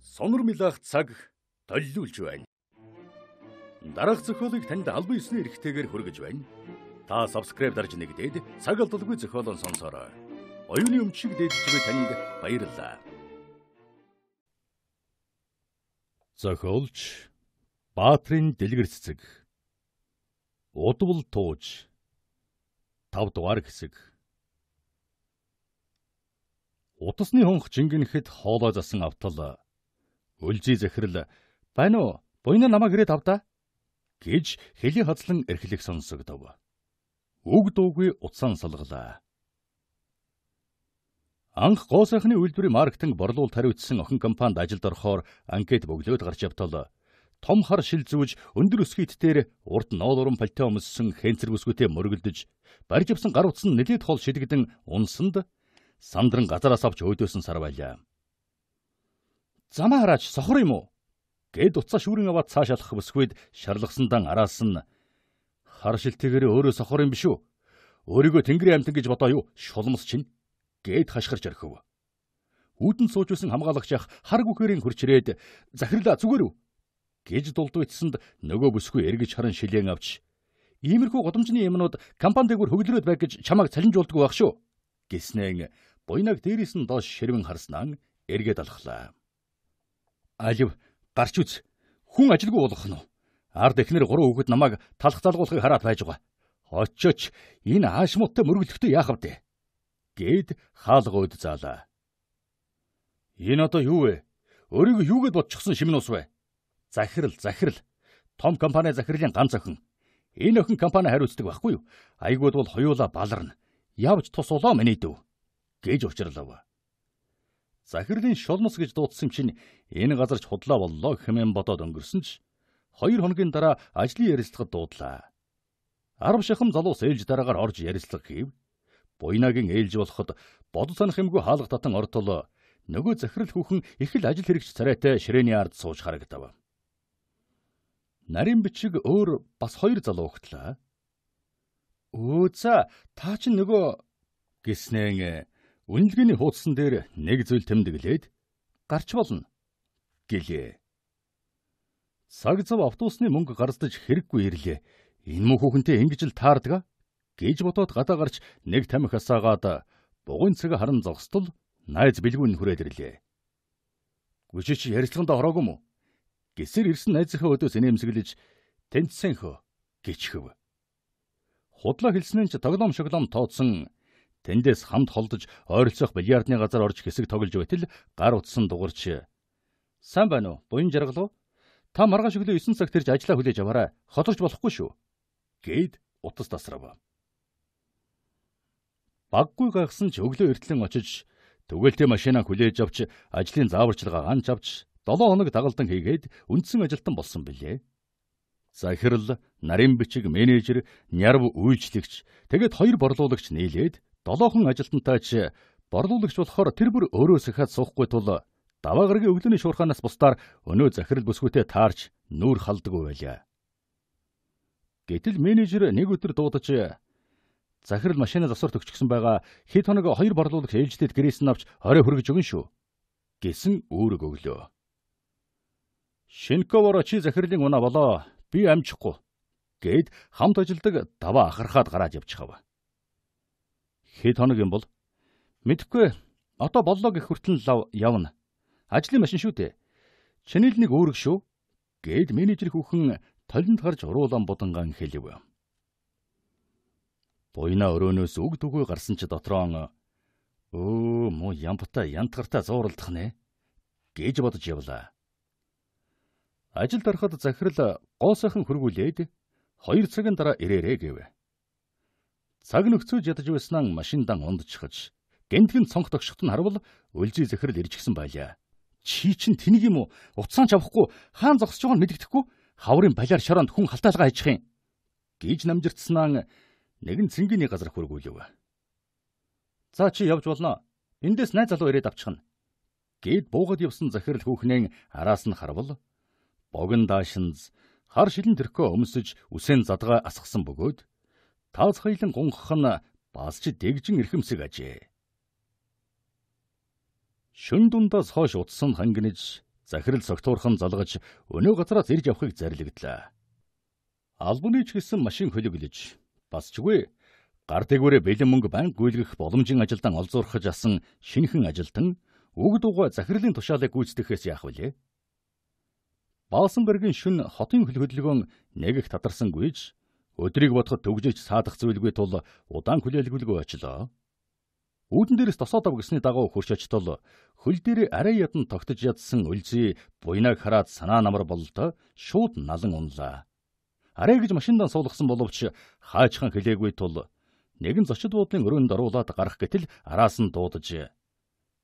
Сонор милах цаг толилуулж байна. Дараах зохиолыг танд албан ёсны эрхтэйгээр хүргэж байна. Та subscribe дарж нэгдээд цаг алдалгүй зохиолон сонсороо. Оюуны өмчиг дээдчгүй танд баярлалаа. Зохиолч Баатрин дэлгэр цэцэг. Удвал тууж. 5 дугаар хэсэг утасны хонх жингэнэхэд хоолой засан автал э. үлжи захирал э. байна уу буйна намайг ирээд авда гэж хэлий хазлан эрхлэх сонсогдов. Үг дуугүй утсан салглаа. Э. Анх гоо сайхны үйлдвэрийн маркетинг борлуулалт хариуцсан охин компанид ажилд орохоор анкет бөглөөд гарч явтал том хар шилзүүж өндөр өсгийт дээр урд ноолорон пальто өмссөн хэнцэр бүсгүүтэй мөргөлдөж барьж авсан гар утас нь нэлээд хол шидэгдэн унсанд сандран газараас авч өөдөөсөн сар байлаа. Замаа хараач сохор юм уу? гэд утсаа шүүрэн аваад цаашаалах бүсгүйд шарлагсандан араас нь хар шилтээгээрээ өөрөө сохор юм биш үү? Өөрийгөө тэнгэрийн амтан гэж бодоо юу? Шулмс чинь гэд хашгирч орхив. Үүдэн суужсэн хамгаалагч ах хар гүхэрийн хурчрээд захирлаа зүгээр үү? гэж дулдвэцсэнд нөгөө бүсгүй эргэж харан шилэн авч иймэрхүү годомжны юмнууд компани дээр хөглөрөөд байг гэж чамайг цалинжуулдаг байх шүү гэснээр буйнаг дээрээс нь доош ширвэн харснаа эргээд алхлаа. Алив гарч үз. Хүн ажилгүй болох нь. Ард эхнэр гурван хүүхэд намайг талх залгуулахыг хараад байж байгаа. Очооч энэ ааш муттай мөргөлдөхтэй яах вэ? гэд хаалгууд заалаа. Энэ одоо юу вэ? Өөрийгөө юу гэд бодчихсон шимнус вэ? Захирал, захирал. Том компани захирлын ганц охин. Энэ охин компани хариуцдаг байхгүй юу? Айгууд бол хоёулаа баларна. Явж тус улоо миний дүү гэж учирлав. Захирлын шолмос гэж дуудсан чинь энэ газарч худлаа боллоо хэмээн бодоод өнгөрсөн ч хоёр хоногийн дараа ажлын ярилцлагад дуудлаа. Арав шахам залуус ээлж дараагаар орж ярилцлага хийв. Буйнагийн ээлж болоход бод санах юмгүй хаалга татан ортол нөгөө захирал хүүхэн их л ажил хэрэгч царайтай ширээний ард сууж харагдав. Нарийн бичиг өөр бас хоёр залуу хөтлөө. Өө за та ч нөгөө гэснээ үнэлгээний хуудсан дээр нэг зүйл тэмдэглээд гарч болно гэлээ. Цаг зав автобусны мөнгө гарсдаж хэрэггүй ирлээ. Энэ мөн хүүхэнтэй ингэж л таардаг гэж бодоод гадаа гарч нэг тамхи хасаагаад бугын цэг харан зогсдол найз бэлгүүн хүрээд ирлээ. Гүшиж ярилцлаганд ороогүй мүү? Гэсэр ирсэн найзынхаа өдөөс нэмсэглэж тэнцсэн хөө гिचхэв. Худлаа хэлснээр ч тоглоом шоглоом тооцсон Тэндээс хамт холдож ойролцоох бильярдны газар орж хэсэг тоглож байтал гар утсан дугарч "Сайн байна уу? Буян жаргал уу? Та маргааш өглөө 9 цагт ирж ажиллаа хүлээж аваарай. Хоторч болохгүй шүү." гээд утас тасрав. Баггүй гагсан ч өглөө эртлэн очиж төгөөлтэй машинаа хүлээж авч ажлын зааварчилгаа ханч авч 7 хоног дагалдан хийгээд үндсэн ажилтан болсон билээ. Захирал, нарийн бичиг менежер, нярв үйлчлэгч, тэгээд хоёр борлуулагч нийлээд Долоохон ажилтнтайч борлуулагч болохоор тэр бүр өөрөө сахиад суухгүй тул даваа гарагийн өглөөний шуурхаанаас бусдаар өнөө захирал бүсгүүтэй таарч нүүр халдаггүй байлаа. Гэтэл менежер нэг өдөр дуудаж захирал машинаа засварт өчгсөн байгаа хэд хоног хоёр борлуулагч ээлжтэд гэрээс нь авч орой хөргөж өгөн шүү гэсэн үүрэг өглөө. Шинковоро чи захирлын унаа болоо. Би амжихгүй гэд хамт ажилдаг даваа ахархаад гараад явчихав. Хэд хоног юм бол? Мэдхгүй. Одоо боллоо гэх хүртэл лав явна. Ажлын машин шүү дээ. Чиний л нэг үүрэг шүү гэд менежер хүүхэн толинд гарч уруулан буданган хэлв. Буйна өрөөнөөс үг дүгүй гарсан ч дотроо өө муу ямбата янтгарта зууралдах нэ гэж бодож явлаа. Ажил тарахад захирал гоо сайхан хөргүүлээд 2 цагийн дараа ирээрээ гэв. Цаг нөхцөж ядаж байснаа машиндан ундчихж гэмтгэн цонх тогшхот нь харвал өлжи захирал иржсэн байлаа. Чи чин тэнэг юм уу? Уцаан ч авахгүй хаан зогсож байгааг мэддэхгүй хаврын балиар шоронд хүн халтаалгаа ажих юм гэж намжирцсанаа нэгэн цэнгэний газар хүргүүлв. За чи явж болно. Эндээс найз залуу ирээд авчихна. гэд буугаад явсан захирал хүүхнээ араас нь харвал богн даашинз хар шилэн тэрхөө өмсөж үсэн задгаа асгсан бөгөөд таз хайлан гонгох нь бас ч дэгжин эрхэмсэг ажээ. Шүн дундаас хойш утсан хангинаж захирал согтуурхан залгаж өнөө газраас ирж явахыг зарлагдлаа. Албаныч гэсэн машин хөлөглөж бас чгүй гар дээгүүрээ бэлэн мөнгө банк гүйлгэх боломжийн ажилдан олзуурхаж асан шинхэн ажилтан үг дуугаа захирлын тушаалыг гүйцэтгэхээс яах вүлээ? Баасанбергийн шүн хотын хөлхөдлөгөн нэг их татарсан гүйж Өдрийг бодоход төгжиж саадах зүйлгүй тул удаан хүлээлгүүлгүй очлоо. Үүдэн дээрээс тосоодав гэсний дагуу хурш очтол хөл дээр арай ядан тогтож ядсан үлзий буйнаг хараад санаа намар бололтой шууд налан унлаа. Арай гэж машиндан суулгасан боловч хаачхан хилээгүй тул нэгэн зочид буудлын өрөөнд оруулаад гарах гэтэл араас нь дуудаж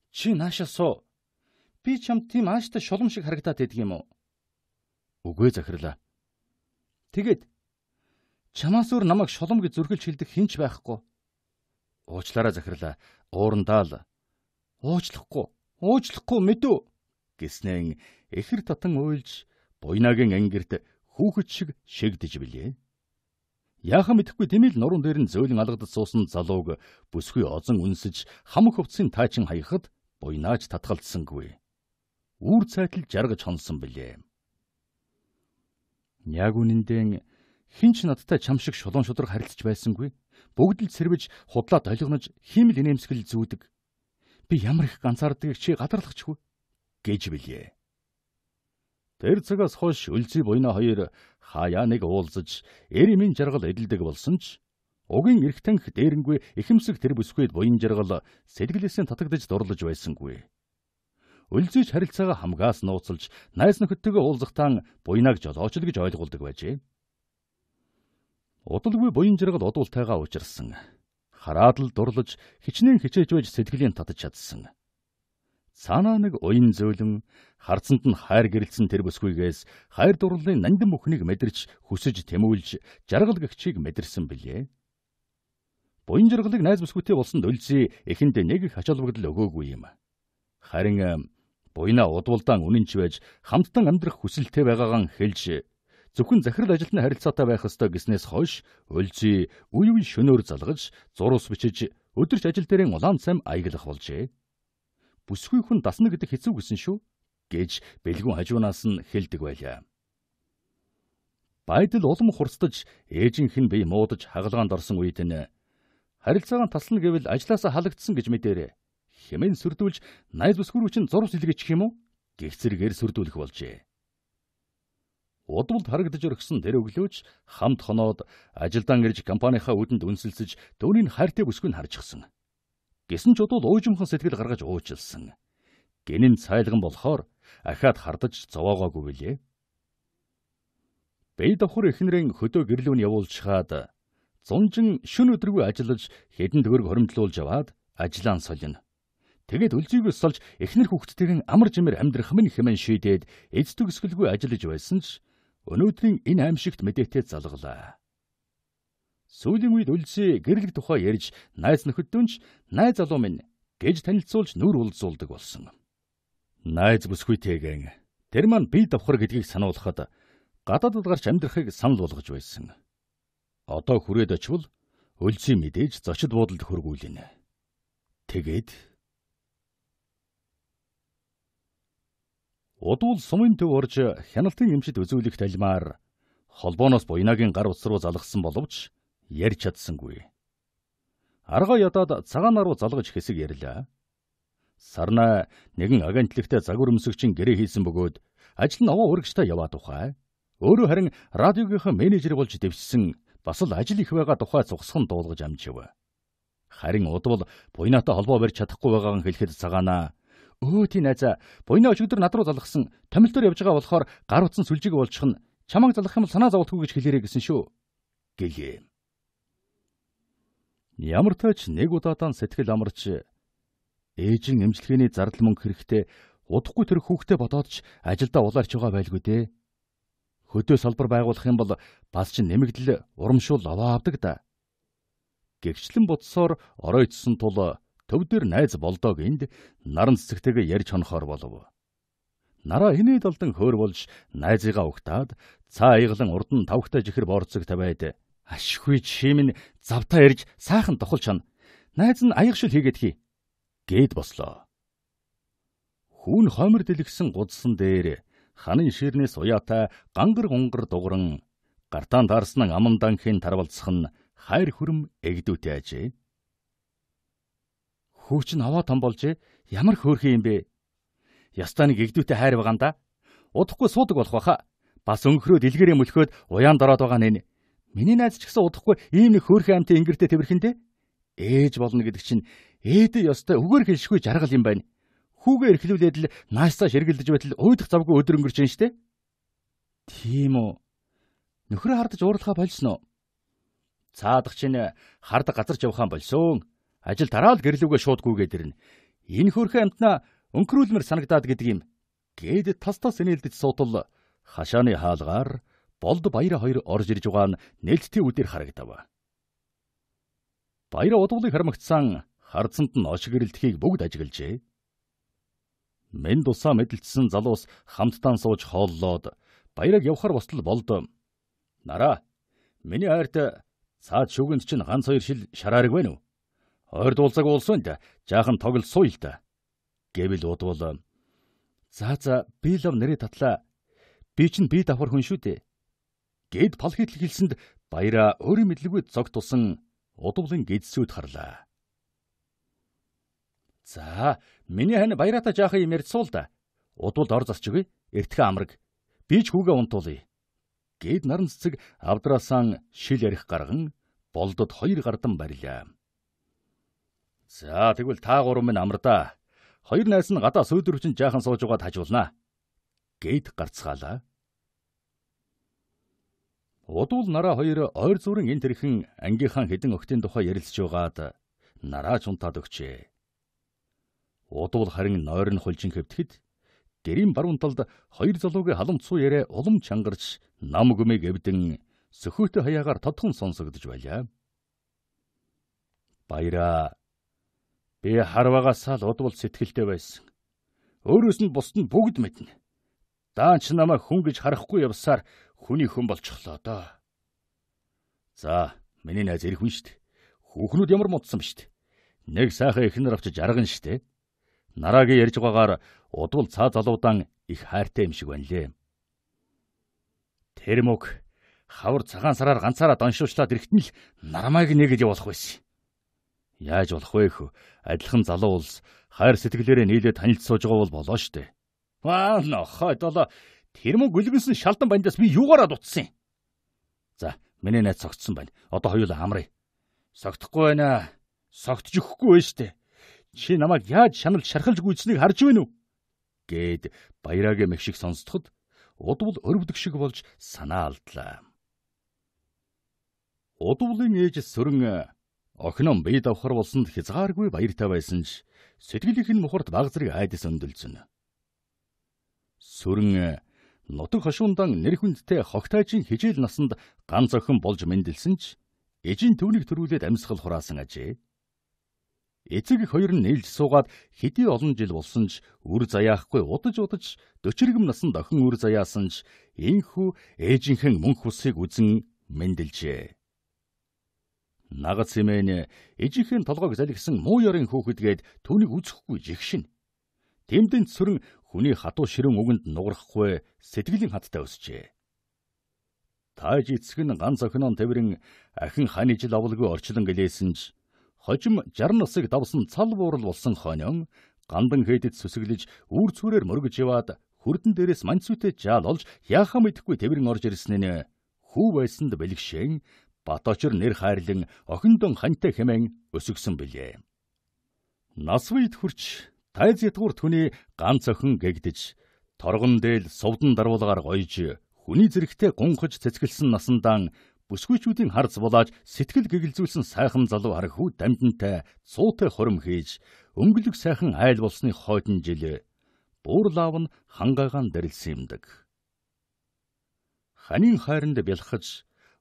"Чи наашаа суу. Би чамд тийм ааштай шулам шиг харагдаад байдгийм үү?" Үгүй захирлаа. Тэгэд Чамаас өөр намайг шолом гэж зүрхэлж хэлдэг хинч байхгүй. Уучлаарай захирлаа. Уурандаа л. Уучлахгүй. Уучлахгүй мэдүү гэснэн ихэр татан уйлж буйнагийн ангирт хүүхэд шиг шигдэж билээ. Яахан мэдхгүй тэмээл нуруунд дээр нь зөөлөн алгадад суусан залууг бүсгүй озон үнсэж хамаг хөвцөний таачин хаяхад буйнаач татгалцсангүй. Үүр цайтал жаргаж хонсон билээ. Яг үнэндээ хинч надтай чам шиг шулуун шудраг харилцаж байсангүй. Бүгд л цэрвэж, худлаад ойлгонож, хиймэл инээмсгэл зүүдэг. Би ямар их ганцаардгийг чи гадарлахчгүй гэж билээ. Тэр цагаас хойш Өлзий буйна хоёр хаяа нэг уулзаж, Эрмийн жаргал эдэлдэг болсон ч угийн эргтэнх дээрэнгүй ихэмсэг тэр бүсгүйд буян жаргал сэтгэлээсээ татагдж дурлаж байсангүй. Өлзийч харилцаагаа хамгаас нууцлж, найз нөхөдтэйгээ уулзахтаа буйнаг жолоочлог гэж ойлгуулдаг байжээ. Удалгүй буян жиргал одуултайгаа учирсан. Хараад л дурлаж хичнээн хичээж байж сэтгэлийн татаж чадсан. Цаанаа нэг уян зөөлөн харцанд нь хайр гэрэлсэн тэр бүсгүйгээс хайр дурлалын нандин мөхнийг мэдэрч хүсэж тэмүүлж жаргал гэгчийг мэдэрсэн билээ. Буян жиргалыг найз бүсгүйтэй болсон дөлзий эхэндээ нэг их ачаалбагдал өгөөгүй юм. Харин буйна удуулдаан үнэнч байж хамтдан амьдрах хүсэлтэй байгаагаан хэлж зөвхөн захирал ажилтны харилцаатай байх ёстой гэснээс хойш улзи үе үе шөнөөр залгаж зурус бичиж өдөрч ажил дээрээ улаан цам аяглах болжээ. Бүсгүй хүн дасна гэдэг хэцүү гэсэн шүү гэж бэлгүүн хажуунаас нь хэлдэг байлаа. Байдал улам хурцдаж ээжийнх нь бие муудаж хагалгаанд орсон үед нь харилцаагаа таслана гэвэл ажилласаа халагдсан гэж мэдээрээ хэмээн сүрдүүлж найз бүсгүүрүүч нь зурс илгээчих юм уу гих зэргээр сүрдүүлэх болжээ удамд харагдаж өргсөн тэр өглөөж хамт хоноод ажилдаа ирж компанийнхаа үүдэнд үнсэлцэж түүний хайртай бүсгүй нь харчихсан. Гэсэн ч удвал уужимхан сэтгэл гаргаж уужилсан. Гэнийн цайлган болохоор ахаад хардаж зовоогоогүй билээ. Бэй давхар эхнэрийн хөдөө гэрлүүн явуулчихад зунжин шөн өдргүй ажиллаж хэдэн төгрөг хоримтлуулж аваад ажиллаан солино. Тэгээд үлжигөөс салж эхнэр хүүхдтэйгэн амар жимээр амьдрах минь хэмээн шийдээд эц төгсгөлгүй ажиллаж байсан ч өнөөдрийн энэ аимшигт мэдээтэй залглаа. Сүүлийн үед үлсээ гэрлэг тухай ярьж найз нөхөддөө ч найз залуу минь гэж танилцуулж нүр улзуулдаг болсон. Найз бүсгүйтэйгэн тэр маань бие давхар гэдгийг сануулхад гадаадд гарч амьдрахыг санал болгож байсан. Одоо хүрээд очивол үлсийн мэдээж зочид буудалд хөргүүлэнэ. Тэгээд Удвал сумын төв орж хяналтын эмчит үзүүлэх талмаар холбооноос буйнагийн гар утас руу залгсан боловч ярьж чадсангүй. Арга ядаад цагаанаар руу залгаж хэсэг ярьлаа. Сарна нэгэн агентлагтай загвармсөгчин гэрээ хийсэн бөгөөд ажил нь овоо өргөжтэй яваа тухай. Өөрө харин радиогийнхаа менежер болж дэвшсэн бас л ажил их байгаа тухай цугсхан дуулгаж амжив. Харин удвал буйнаатай холбоо барьж чадахгүй байгаагийн хэлэхэд цагаанаа Өө тий найзаа, буйны өчигдөр над руу залгсан томил дээр явж байгаа болохоор гар утсан сүлжээг уулчихна. Чамаг залгах юм бол санаа зовтолгүй гэж хэлээрэй гэсэн шүү. гэлээ. Ямар ч нэг удаатаа сэтгэл амарч ээж нь эмчилгээний зардал мөнгө хэрэгтэй удахгүй тэр хүүхдээ бодоодч ажилдаа улаарч байгаа байлгүй дээ. Хөдөө салбар байгуулах юм бол бас ч нэмэгдэл урамшуул аваа авдаг да. Гэгчлэн бодсоор орой идсэн тул төв дээр найз болдог энд наран цэцэгтэйгээ ярьж хонохоор болов. Нараа инээд олдон хөөр болж найзыгаа угтаад цаа айглан урд нь тавхтаа жихэр борцог тавиад ашгүй чимэн завтаа ирж сайхан тухал чана. Найз нь аягшил хийгээд хий гээд бослоо. Хүүн хомор дэлгсэн гудсан дээр ханын ширнээс уяатай гангар гонгор дугран гартаан таарсан аманданхийн тарвалцах нь хайр хүрм эгдүүтэй ажээ хөөч нь овоо том болж ямар хөөрхөн юм бэ? Ястай нэг эгдүүтэй хайр байгаанда удахгүй суудаг болох байхаа. Бас өнгөрөө дэлгэрийн мөлхөөд уяан дороод байгаа нэ. Миний найз ч гэсэн удахгүй ийм нэг хөөрхөн амтын ингэртэй тэрхэндээ ээж болно гэдэг чинь ээдэ ёстой үгээр хэлшгүй жаргал юм байна. Хүүгээ эрхлүүлээд л наастаа шэргэлдэж байтал уйдах завгүй өдөр өнгөрч юм штэ. Тийм үү. Нөхөр хардаж уурлахаа болсон уу? Цаадах чинь хардаг газар явхаан болсон ажил дараал гэрлүүгээ шууд гүйгээд ирнэ. Энэ хөрхөө амтнаа өнкрүүлмэр санагдаад гэдэг юм. Гээд тас тас инээлдэж суутал хашааны хаалгаар болд баяра хоёр орж ирж байгаа нь нэлттэй үдээр харагдав. Баяра удвалыг хармагцсан харцанд нь ошиг ирэлтхийг бүгд ажиглжээ. Мен дусаа мэдлэлтсэн залуус хамтдаа сууж хооллоод баяраг явхаар босдол болд. Нараа. Миний хайрт цаад шүгэнд чинь ганц хоёр шил шараарэг байна уу? Хойд улсаг улсанд жаахан тоглосуй л да. Гэвэл удвал За за би лав нэрээ татлаа. Би ч би давхар хүн шүү дээ. Гэд пал хитл хэлсэнд баяра өөрийн мэдлэггүй цог тусан удвлын гидсүүд харлаа. За миний хань баярата жаахан юм ярьцуул да. Удвал ор зарч өгье. Эртхэн амраг. Би ч хүүгээ унтуулъя. Гэд наран цэцэг авдраасан шил ярих гарган болдод хоёр гардан барьлаа. За тэгвэл та гурав минь амрдаа. Хоёр найз нь гадаа сүйдэрвчин жаахан сууж байгаад хажуулнаа. Гэйд гарцгаалаа. Удвал нараа хоёр ойр зүрэн энэ тэрхэн ангийнхаа хідэн өгтийн тухай ярилцж байгаад нараа чунтаад өгчээ. Удвал харин нойр нь хулжин хэвтэхэд гэрийн баруун талд хоёр залуугийн халамт суу ярэ улам чангарч нам гүмийг эвдэн сөхөөтэй хаяагаар тодхон сонсогдож байлаа. Баяра Би харвагаасаа л удвал сэтгэлтэй байсан. Өөрөөс нь бусд нь бүгд мэднэ. Даанч намайг хүн гэж харахгүй явсаар хүний хүн болчихлоо доо. За, миний найз ирэх хүн штт. Хүүхнүүд ямар мутсан штт. Нэг сайхан ихнэр авчиж арган штт. Нараагийн ярьж байгаагаар удвал цаа залуудан их хайртай юм шиг байна лээ. Тэр мөг хавар цагаан сараар ганцаараа доншуулчлаад ирэхтэн л нармайг нэгэд явуулах байсан. Яаж болох вэ хөө? Адилхан залуу улс хайр сэтгэлээрээ нийлээд танилц сууж байгаа бол болоо штэ. Аа нохойд болоо тэр мөн гүлгэнсэн шалдан бандаас би юугаараа дутсан юм? За, миний найз согтсон байна. Одоо хоёулаа амръя. Согтохгүй байна. Согтж өгөхгүй байж штэ. Чи намайг яаж шаналж шархалж гүйцэнийг харж байна уу? гэд баяраагийн мэгшиг сонсдоход удвал өрөвдөг шиг болж санаа алдлаа. Удвлын ээж сөрөн Охин нь бие давхар болсонд хязгааргүй баяртай байсан ч сэтгэлийнх нь мухарт баг зэрэг айдас өндөлцөн. Сүрэн э, нутаг хошуундан нэр хүндтэй хогтайжийн хижээл насанд ганц охин болж мэндэлсэн ч эжийн төвнийг төрүүлээд амьсгал хураасан ажээ. Эцэг их хоёр нь нийлж суугаад хэдий олон жил болсон ч үр заяахгүй удаж удаж дочиргэм насанд охин үр заяасан ч энхүү ээжийнхэн мөнх усыг үзэн мэндэлжээ. Нагад Симэн ижихийн толгойг залгисан муу ёрын хөөхөдгээд түүнийг үзэхгүй жигшин. Тэмдэн цэрэн хүний хатуу ширэн үгэнд нугарахгүй сэтгэлийн хаттай өсчээ. Тааж эцэг нь ганц охиноо тэмрэн ахин хань ижил авлагүй орчлон гэлээсэн ч хожим 60 насыг давсан цал буурал болсон хоньон гандан хээдэд сүсэглэж үүр цүрээр мөргөж яваад хөрдөн дээрээс мансүтэ жаал олж яахаа мэдэхгүй тэмрэн орж ирсэн нь хүү байсанд бэлгшээн Баточор нэр хайрлан охиндон хантай хэмээн өсөгсөн билээ. Нас үед хүрч тайз ятгуур түүний ганц охин гэгдэж торгон дээл сувдан даруулгаар гоёж хүний зэрэгтэй гунхаж цэцгэлсэн насандаа бүсгүйчүүдийн харц булааж сэтгэл гэгэлзүүлсэн сайхан залуу харахүү дамжинтай цуутай хором хийж өнгөлөг сайхан айл болсны хойдон жил буурлаав нь хангайгаан дэрэлсэн юмдаг. Ханийн хайранд бэлхэж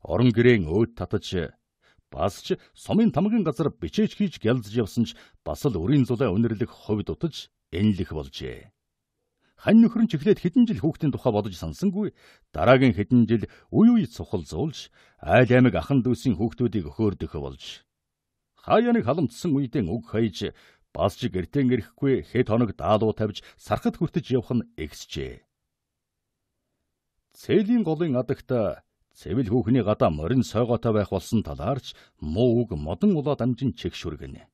орон гэрээн өөд татаж бас ч сумын тамгын газар бичээч хийж гялзж явсан ч бас л үрийн зулаа өнөрлөх ховд утаж энлэх болжээ. Хань нөхөр нь ч эхлээд хэдэн жил хүүхдийн тухай бодож сансангүй дараагийн хэдэн жил үе үе цухал зуулж айл аймаг ахан дүүсийн хүүхдүүдийг өхөөрдөх болж хаяаны халамтсан үедээ үг хаяж бас ч гэртэн гэрэхгүй хэд хоног даалуу тавьж сархад хүртэж явх нь эгсжээ. Цэлийн голын адагта Цэвэл хүүхний гадаа морин сойгоотой байх болсон талаарч муу үг модон улаа дамжин чигшүргэнэ.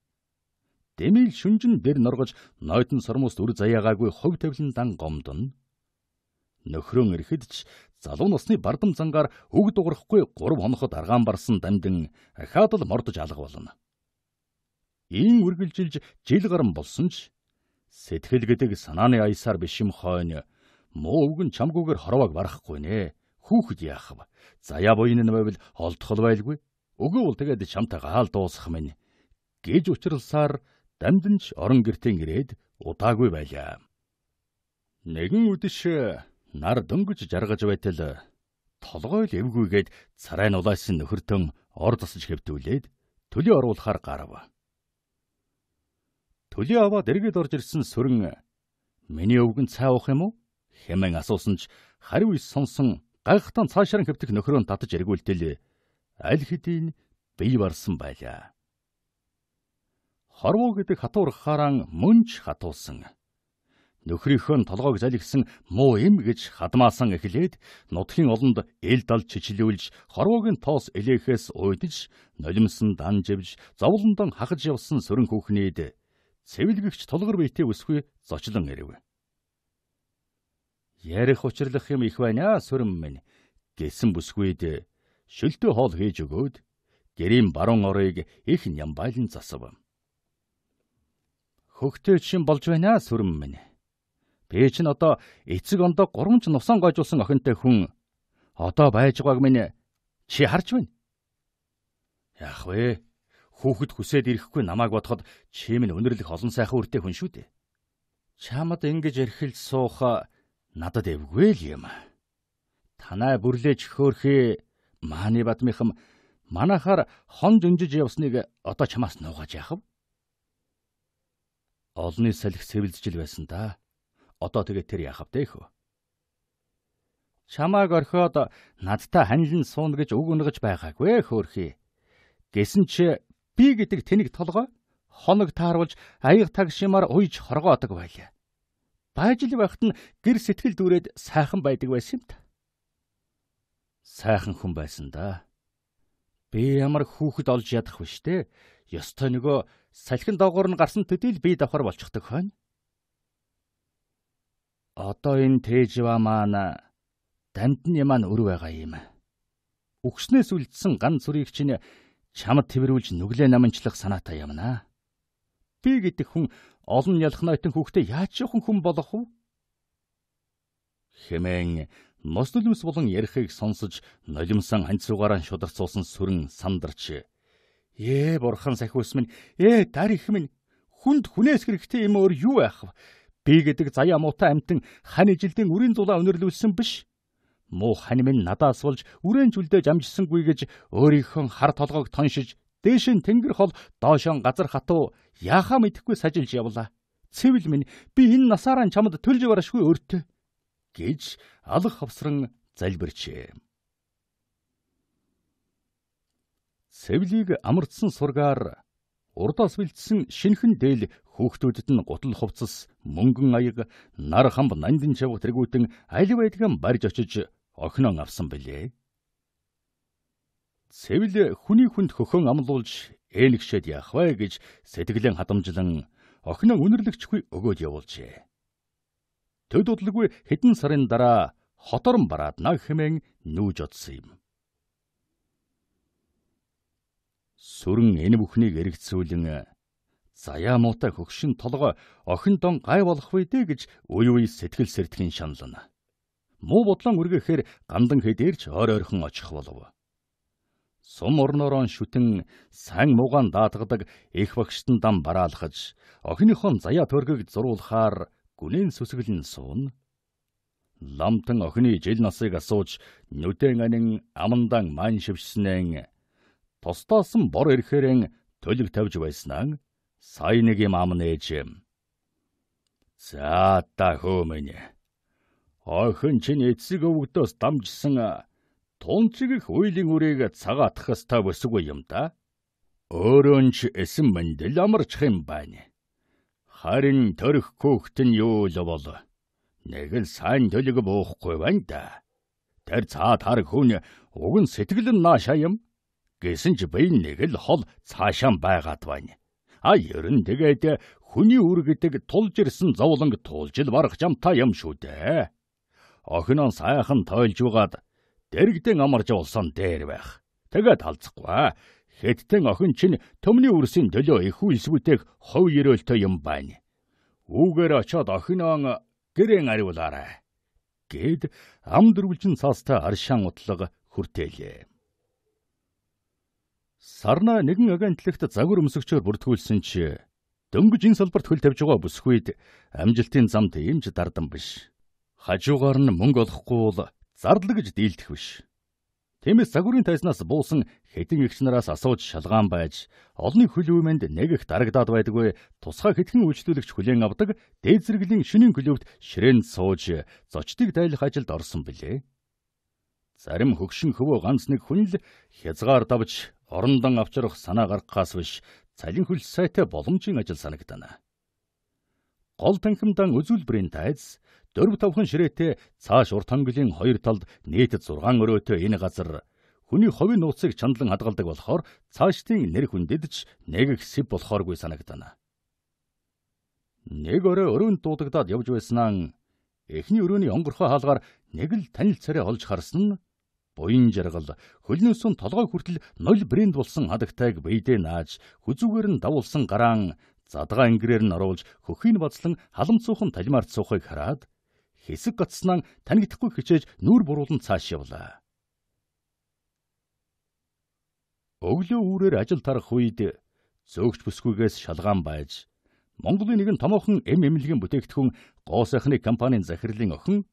Дэмэл шүнжин дэр норгож нойтон сормост үр заяагаагүй хов тавилан дан гомдно. Нөхрөн ирэхэд ч залуу насны бардам зангаар үг дуурахгүй 3 хоноход аргаан барсан дамдин хадал мордож алга болно. Ийм үргэлжилж жил гарan болсон ч сэтгэл гэдэг санааны аясаар биш юм хойно муу үгэн чамгүйгээр хорвоог барахгүй нэ. Хүүхэд яах вэ? Заяа буйн нь байвал олдхол байлгүй. Өгөө бол тэгээд чамтайгаа л дуусах минь гэж учралсаар дамжинч орон гертийн ирээд удаагүй байлаа. Нэгэн үдэш нар дөнгөж жаргаж байтал толгойл эвгүйгээд царай нь улаасан нөхөртөн ор тосож хэвтүүлээд төлөө оруулахаар гарав. Төлөө аваад эргээд орж ирсэн сүрэн миний өвгөн цай уух юм уу хэмээн асуусан ч хариу ис сонсон гайхахтан цаашаан хөвтөх нөхрөө татаж эргүүлтэл аль хэдийн бий барсан байлаа. Хорвоо гэдэг хатуурхаараа мөн ч хатуулсан. Нөхрийнхөө толгойг залгисан муу им гэж хадмаасан эхлээд нутгийн олонд ил дал чичилүүлж хорвоогийн тоос элээхээс уйдж нулимсан дан живж зовлондон хахаж явсан сөрөн хүүхнийд цэвэлгэгч тулгар биетээ өсгүй зочлон ирэв ярих учрлах юм их байна сүрэн минь гэсэн бүсгүйд шөлтөө хоол хийж өгөөд гэрийн баруун орыг их нямбайлан засав. Хөгтөө чинь болж байна сүрэн минь. Би чинь одоо эцэг ондоо гурамч нусан гойжуулсан охинтой хүн одоо байж байгааг минь чи харж байна. Яах вэ? Хүүхэд хүсээд ирэхгүй намайг бодоход чи минь өнөрлөх олон сайхан үртэй хүн шүү дээ. Чамд ингэж эрхэлж суух надад эвгүй л юм. Танай бүрлэж хөөхи мааны бадмихам манахаар хон дүнжиж явсныг одоо чамаас нуугаж яах вэ? Олны салхи сэвэлжил байсан да. Одоо тэгээ тэр яах вэ хөө? Чамааг орхиод надтай ханилан сууна гэж үг унгаж байгаагүй хөөхи. Гэсэн ч би гэдэг тэнэг толгой хоног тааруулж аяг таг шимаар уйж хоргоодаг байлаа. Байж л байхад нь гэр сэтгэл дүүрээд сайхан байдаг байсан юм та. Сайхан хүн байсан да. Би ямар хүүхэд олж ядах вэ штэ? Ёстой нөгөө салхин доогоор нь гарсан төдийл би давхар болчихдог хойно. Одоо энэ тээжва маань дамдны маань өр байгаа юм. Өгснөөс үлдсэн ган зүрийг чинь чамд тэмрүүлж нүглээ наманчлах санаатай юмнаа. Би гэдэг хүн олон ялхнаатан хүүхдээ яаж явах хүн болох вэ? Хэмээн нос нулимс болон ярихыг сонсож нулимсан ханд руугаараа шударч суусан сүрэн сандарч ээ бурхан сахиус минь ээ дар их минь хүнд хүнээс хэрэгтэй юм өөр юу яах вэ? Би гэдэг заяа муутай амтан хань ижилдийн үрийн зулаа өнөрлүүлсэн биш муу хань минь надаас болж үрэн жүлдөө амжсангүй гэж өөрийнхөө хар толгойг тоншиж Дээш нь тэнгэр хол доошон газар хатуу яахаа мэдхгүй сажилж явлаа. Цэвэл минь би энэ насаараа чамд төлж барашгүй өртөө гэж алх хавсран залбирчээ. Цэвлийг амарцсан сургаар урдаас бэлдсэн шинхэн дээл хүүхдүүдэд нь гутал хувцас, мөнгөн аяг, нар хамб нандин чавг тэргүүтэн аль байдган барьж очиж охиноо авсан билээ. Сэвэл хүний хүнд хөхөн амлуулж ээнэгшээд яах вэ гэж сэтгэлэн хадамжлан охин нь үнэрлэгчгүй өгөөд явуулжээ. Төд удлгүй хэдэн сарын дараа хоторн бараад наг хэмээн нүүж одсон юм. Сүрэн энэ бүхнийг эргэцүүлэн заяа муутай хөгшин толгой охин дон гай болох вэ гэж үй үй сэтгэл сэртгэн шанална. Муу бодлон үргэхээр гандан хэд ирж ойр ойрхон очих болов Сум орноороо шүтэн сан муугаан даатгадаг их багштан дам бараалхаж охиныхон заяа төргөг зуруулахаар гүнэн сүсгэлэн суун. Ламтан охины жил насыг асууж нүдэн анин амандан маань шившснэн тостоосон бор ирэхээрэн төлөг тавьж байснаа сая нэг юм ам нээж. За та хөө минь. Охин чинь эцэг өвгдөөс дамжсан тунцэг их уйлын үрээг цагаатах ёстой бүсгүй юм да. Өөрөө ч эсэн мэндэл амарч хэм байна. Харин төрөх хүүхэд нь юу л бол нэг л сайн төлөг буухгүй байна да. Тэр цаад хар хүн уг нь сэтгэл нь наашаа юм гэсэн ч бие нэг л хол цаашаан байгаад байна. А ер нь тэгээд хүний үр гэдэг тулж ирсэн зовлонг туулж л барах жамтай юм шүү дээ. Охин нь сайхан тойлж угаад дэрэгдэн амарж улсан дээр байх. Тэгээд алцахгүй. Хэдтэн охин чинь төмний үрсийн төлөө их үйлсвүтэйг хов ерөөлтөө юм байна. Үүгээр очиод охиноон гэрэн ариулаарай. Гэд ам дөрвөлжин цаастай аршаан утлага хүртээлээ. Сарна нэгэн агентлагт загвар өмсөгчөөр бүртгүүлсэн чи дөнгөж энэ салбарт хөл тавьж байгаа бүсгүйд амжилтын замд имж дардан биш. Хажуугаар нь мөнгө олохгүй бол зардал гэж дийлдэх биш. Тиймээс загварын тайзнаас буусан хэдэн эгч нараас асууж шалгаан байж олны хөлөвмөнд нэг их дарагдаад байдгүй тусгай хэдхэн үйлчлүүлэгч хүлээн авдаг дээд зэрэглэлийн шинийн клубт ширээнд сууж зочдыг дайлах ажилд орсон билээ. Зарим хөгшин хөвөө ганц нэг хүн л хязгаар давж орондон авчрах санаа гаргахаас биш цалин хөл сайтай боломжийн ажил санагдана. Гол танхимдан үзүүлбэрийн тайз дөрв тавхан ширээтэй цааш урт хангалын хоёр талд нийтэд 6 өрөөтэй энэ газар хүний ховын нууцыг чандлан хадгалдаг болохоор цаашдын нэр хүндэд ч нэг их сэв болохооргүй санагдана. Нэг өрөө өрөөнд дуудагдаад явж байснаа эхний өрөөний онгорхой хаалгаар нэг л танил царай олж харсан нь буян жаргал хөлнөөсөн толгой хүртэл 0 брэнд болсон хадагтайг бэйдэ нааж хүзүүгээр нь давулсан гараан задгаа ангирээр нь оруулж хөхийг бацлан халамцуухан талимаар цуухыг хараад хэсэг гоцсноо танигдахгүй хичээж нүур буруулан цааш явлаа. Өглөө үүрээр ажил тарах үед зөөгч бүсгүйгээс шалгаан байж Монголын нэгэн томоохон эм эмнэлгийн бүтээгдэхүүн гоо сайхны компанийн захирлын охин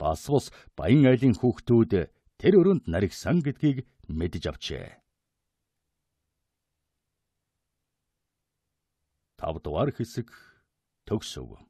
бас ус баян айлын хүүхдүүд тэр өрөөнд наригсан гэдгийг мэдж авчээ. Тав дугаар хэсэг төгсөв.